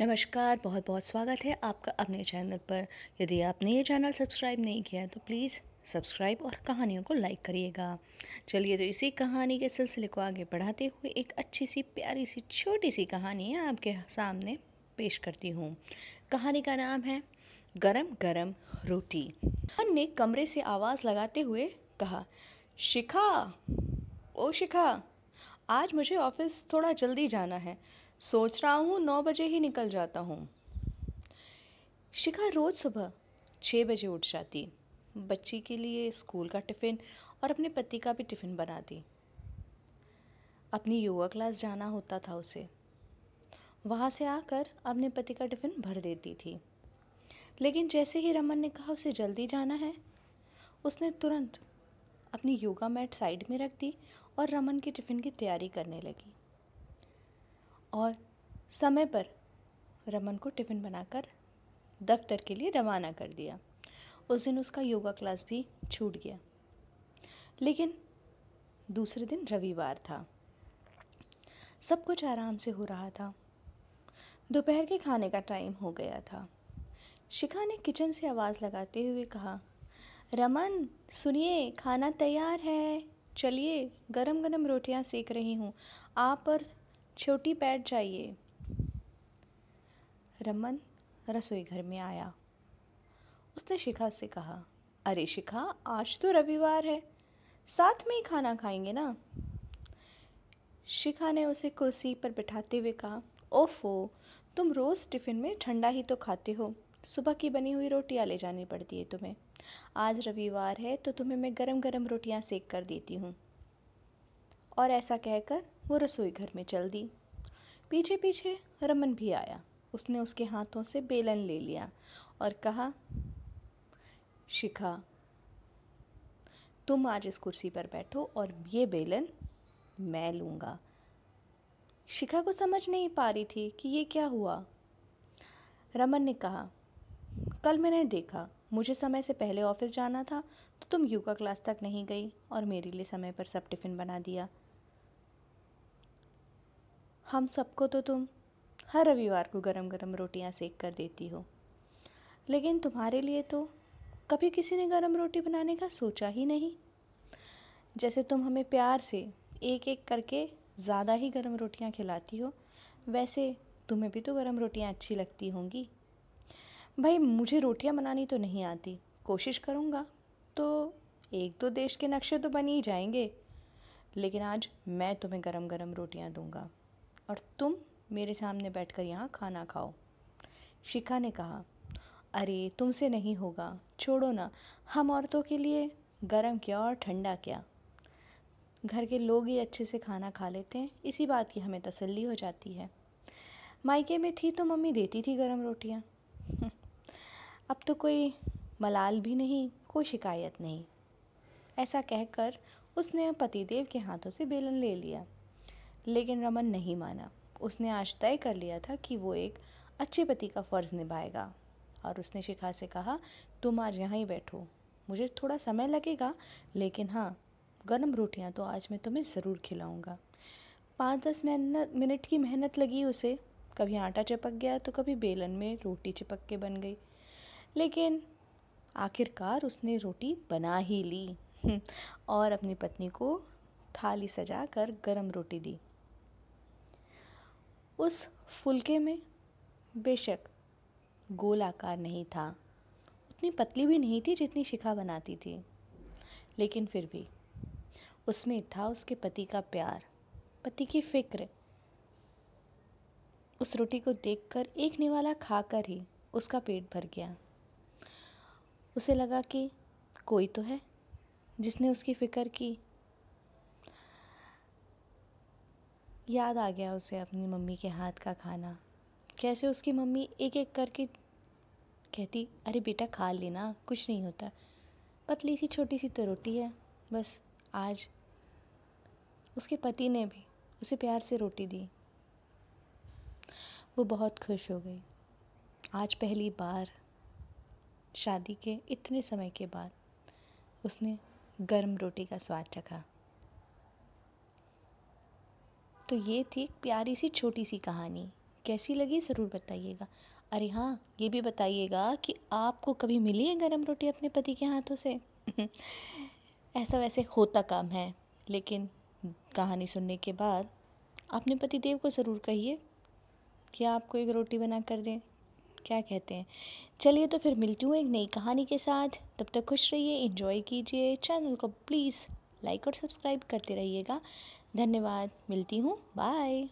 नमस्कार बहुत बहुत स्वागत है आपका अपने चैनल पर यदि आपने ये चैनल सब्सक्राइब नहीं किया है तो प्लीज़ सब्सक्राइब और कहानियों को लाइक करिएगा चलिए तो इसी कहानी के सिलसिले को आगे बढ़ाते हुए एक अच्छी सी प्यारी सी छोटी सी कहानी है आपके सामने पेश करती हूँ कहानी का नाम है गरम गरम रोटी हन ने कमरे से आवाज़ लगाते हुए कहा शिखा ओ शिखा आज मुझे ऑफिस थोड़ा जल्दी जाना है सोच रहा हूँ नौ बजे ही निकल जाता हूँ शिखा रोज़ सुबह छः बजे उठ जाती बच्ची के लिए स्कूल का टिफ़िन और अपने पति का भी टिफ़िन बनाती अपनी योगा क्लास जाना होता था उसे वहाँ से आकर अपने पति का टिफ़िन भर देती थी लेकिन जैसे ही रमन ने कहा उसे जल्दी जाना है उसने तुरंत अपनी योगा मैट साइड में रख दी और रमन की टिफ़िन की तैयारी करने लगी और समय पर रमन को टिफ़िन बनाकर दफ्तर के लिए रवाना कर दिया उस दिन उसका योगा क्लास भी छूट गया लेकिन दूसरे दिन रविवार था सब कुछ आराम से हो रहा था दोपहर के खाने का टाइम हो गया था शिखा ने किचन से आवाज़ लगाते हुए कहा रमन सुनिए खाना तैयार है चलिए गरम गरम रोटियां सेक रही हूँ आप और छोटी पैड चाहिए रमन रसोई घर में आया उसने शिखा से कहा अरे शिखा आज तो रविवार है साथ में ही खाना खाएंगे ना शिखा ने उसे कुर्सी पर बिठाते हुए कहा ओफो तुम रोज़ टिफ़िन में ठंडा ही तो खाते हो सुबह की बनी हुई रोटियां ले जानी पड़ती है तुम्हें आज रविवार है तो तुम्हें मैं गरम गरम रोटियां सेक कर देती हूँ और ऐसा कहकर वो रसोई घर में चल दी पीछे पीछे रमन भी आया उसने उसके हाथों से बेलन ले लिया और कहा शिखा तुम आज इस कुर्सी पर बैठो और ये बेलन मैं लूँगा शिखा को समझ नहीं पा रही थी कि ये क्या हुआ रमन ने कहा कल मैंने देखा मुझे समय से पहले ऑफिस जाना था तो तुम योगा क्लास तक नहीं गई और मेरे लिए समय पर सब टिफ़िन बना दिया हम सबको तो तुम हर रविवार को गरम गरम रोटियां सेक कर देती हो लेकिन तुम्हारे लिए तो कभी किसी ने गरम रोटी बनाने का सोचा ही नहीं जैसे तुम हमें प्यार से एक एक करके ज़्यादा ही गरम रोटियां खिलाती हो वैसे तुम्हें भी तो गरम रोटियां अच्छी लगती होंगी भाई मुझे रोटियाँ बनानी तो नहीं आती कोशिश करूँगा तो एक दो देश के नक्शे तो बन ही जाएंगे लेकिन आज मैं तुम्हें गरम गरम रोटियाँ दूँगा और तुम मेरे सामने बैठकर यहाँ खाना खाओ शिखा ने कहा अरे तुमसे नहीं होगा छोड़ो ना हम औरतों के लिए गरम क्या और ठंडा क्या घर के लोग ही अच्छे से खाना खा लेते हैं इसी बात की हमें तसल्ली हो जाती है मायके में थी तो मम्मी देती थी गरम रोटियाँ अब तो कोई मलाल भी नहीं कोई शिकायत नहीं ऐसा कहकर उसने पतिदेव के हाथों से बेलन ले लिया लेकिन रमन नहीं माना उसने आज तय कर लिया था कि वो एक अच्छे पति का फ़र्ज़ निभाएगा और उसने शिखा से कहा तुम आज यहाँ ही बैठो मुझे थोड़ा समय लगेगा लेकिन हाँ गर्म रोटियाँ तो आज मैं तुम्हें ज़रूर खिलाऊँगा पाँच दस मेहनत मिनट की मेहनत लगी उसे कभी आटा चिपक गया तो कभी बेलन में रोटी चिपक के बन गई लेकिन आखिरकार उसने रोटी बना ही ली हम्म। और अपनी पत्नी को थाली सजा कर गर्म रोटी दी उस फुलके में बेशक गोल आकार नहीं था उतनी पतली भी नहीं थी जितनी शिखा बनाती थी लेकिन फिर भी उसमें था उसके पति का प्यार पति की फिक्र उस रोटी को देखकर एक निवाला खाकर ही उसका पेट भर गया उसे लगा कि कोई तो है जिसने उसकी फ़िक्र की याद आ गया उसे अपनी मम्मी के हाथ का खाना कैसे उसकी मम्मी एक एक करके कहती अरे बेटा खा लेना कुछ नहीं होता पतली सी छोटी सी तो रोटी है बस आज उसके पति ने भी उसे प्यार से रोटी दी वो बहुत खुश हो गई आज पहली बार शादी के इतने समय के बाद उसने गर्म रोटी का स्वाद चखा तो ये थी प्यारी सी छोटी सी कहानी कैसी लगी ज़रूर बताइएगा अरे हाँ ये भी बताइएगा कि आपको कभी मिली है गर्म रोटी अपने पति के हाथों से ऐसा वैसे होता काम है लेकिन कहानी सुनने के बाद अपने पति देव को ज़रूर कहिए कि आपको एक रोटी बना कर दें क्या कहते हैं चलिए तो फिर मिलती हूँ एक नई कहानी के साथ तब तक खुश रहिए इन्जॉय कीजिए चैनल को प्लीज़ लाइक और सब्सक्राइब करते रहिएगा धन्यवाद मिलती हूँ बाय